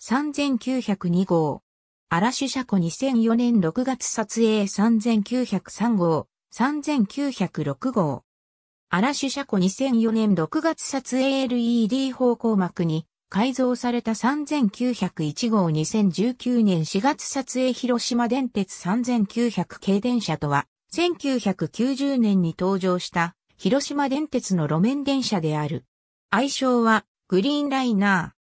3902号。嵐車庫2004年6月撮影3903号、3906号。嵐車庫2004年6月撮影 LED 方向幕に改造された3901号2019年4月撮影広島電鉄3900系電車とは、1990年に登場した広島電鉄の路面電車である。愛称はグリーンライナー。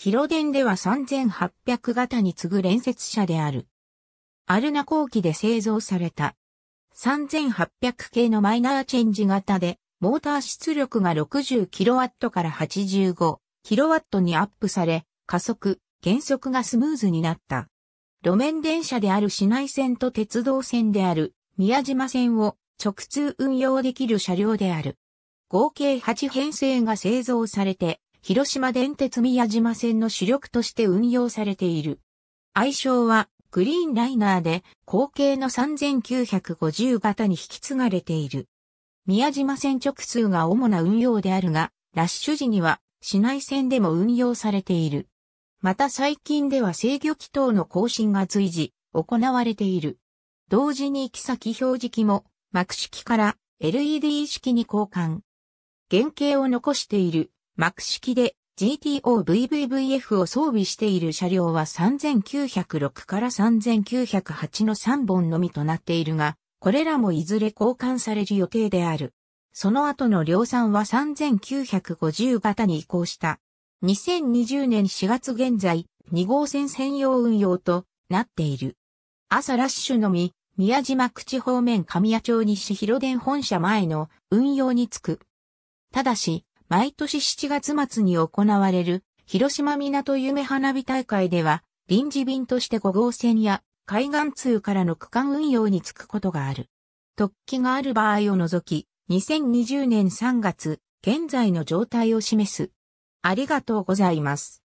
広電では3800型に次ぐ連接車である。アルナ後期で製造された。3800系のマイナーチェンジ型で、モーター出力が 60kW から 85kW にアップされ、加速、減速がスムーズになった。路面電車である市内線と鉄道線である宮島線を直通運用できる車両である。合計8編成が製造されて、広島電鉄宮島線の主力として運用されている。愛称はグリーンライナーで後継の3950型に引き継がれている。宮島線直通が主な運用であるが、ラッシュ時には市内線でも運用されている。また最近では制御機等の更新が随時行われている。同時に行き先表示機も幕式から LED 式に交換。原型を残している幕式で GTO-VVVF を装備している車両は3906から3908の3本のみとなっているが、これらもいずれ交換される予定である。その後の量産は3950型に移行した。2020年4月現在、2号線専用運用となっている。朝ラッシュのみ、宮島口方面神谷町西広電本社前の運用につく。ただし、毎年7月末に行われる広島港夢花火大会では臨時便として5号線や海岸通からの区間運用に就くことがある。突起がある場合を除き、2020年3月、現在の状態を示す。ありがとうございます。